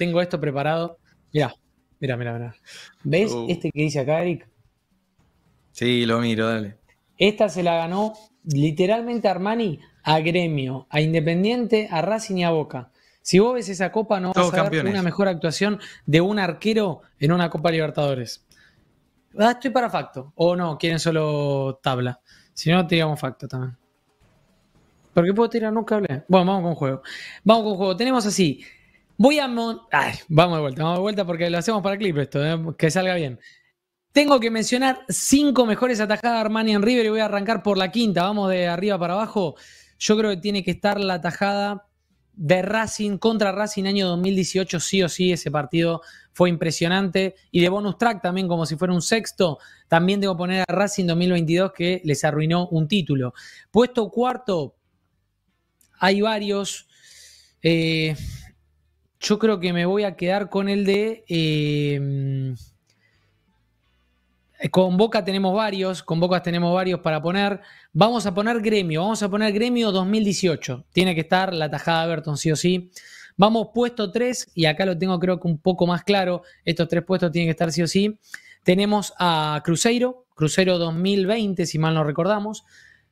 Tengo esto preparado. Mira, mira, mira, mira. ¿Ves uh. este que dice acá, Eric? Sí, lo miro, dale. Esta se la ganó literalmente Armani a Gremio, a Independiente, a Racing y a Boca. Si vos ves esa copa, no vas a ver una mejor actuación de un arquero en una Copa Libertadores. Ah, estoy para facto. O no, quieren solo tabla. Si no, tiramos facto también. ¿Por qué puedo tirar? Nunca hablé. Bueno, vamos con juego. Vamos con juego. Tenemos así: Voy a... vamos de vuelta, vamos de vuelta porque lo hacemos para clip esto, eh, que salga bien. Tengo que mencionar cinco mejores atajadas de Armani en River y voy a arrancar por la quinta. Vamos de arriba para abajo. Yo creo que tiene que estar la atajada de Racing contra Racing año 2018, sí o sí, ese partido fue impresionante. Y de bonus track también, como si fuera un sexto, también debo poner a Racing 2022 que les arruinó un título. Puesto cuarto, hay varios. Eh, yo creo que me voy a quedar con el de. Eh, mm, con Boca tenemos varios, con Boca tenemos varios para poner. Vamos a poner gremio, vamos a poner gremio 2018. Tiene que estar la tajada Averton sí o sí. Vamos puesto 3, y acá lo tengo creo que un poco más claro. Estos tres puestos tienen que estar sí o sí. Tenemos a Cruzeiro, Cruzeiro 2020, si mal no recordamos.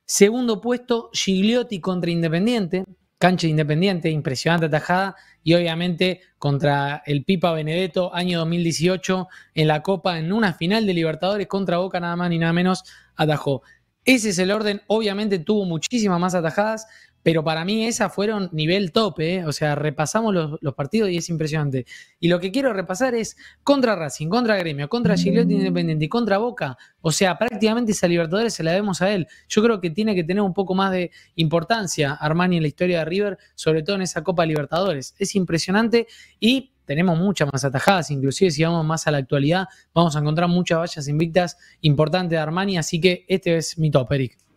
Segundo puesto, Gigliotti contra Independiente cancha Independiente, impresionante atajada, y obviamente contra el Pipa Benedetto, año 2018, en la Copa, en una final de Libertadores contra Boca, nada más ni nada menos, atajó. Ese es el orden, obviamente tuvo muchísimas más atajadas pero para mí esas fueron nivel tope, ¿eh? o sea, repasamos los, partidos y es impresionante. Y lo que quiero repasar es contra Racing, contra Gremio, contra Gigliotti Independiente y contra Boca. O sea, prácticamente esa Libertadores se la debemos a él. Yo creo que tiene que tener un poco más de importancia Armani en la historia de River, sobre todo en esa Copa Libertadores. Es impresionante y tenemos muchas más atajadas, inclusive si vamos más a la actualidad, vamos a encontrar muchas vallas invictas importantes de Armani, así que este es mi top, Eric.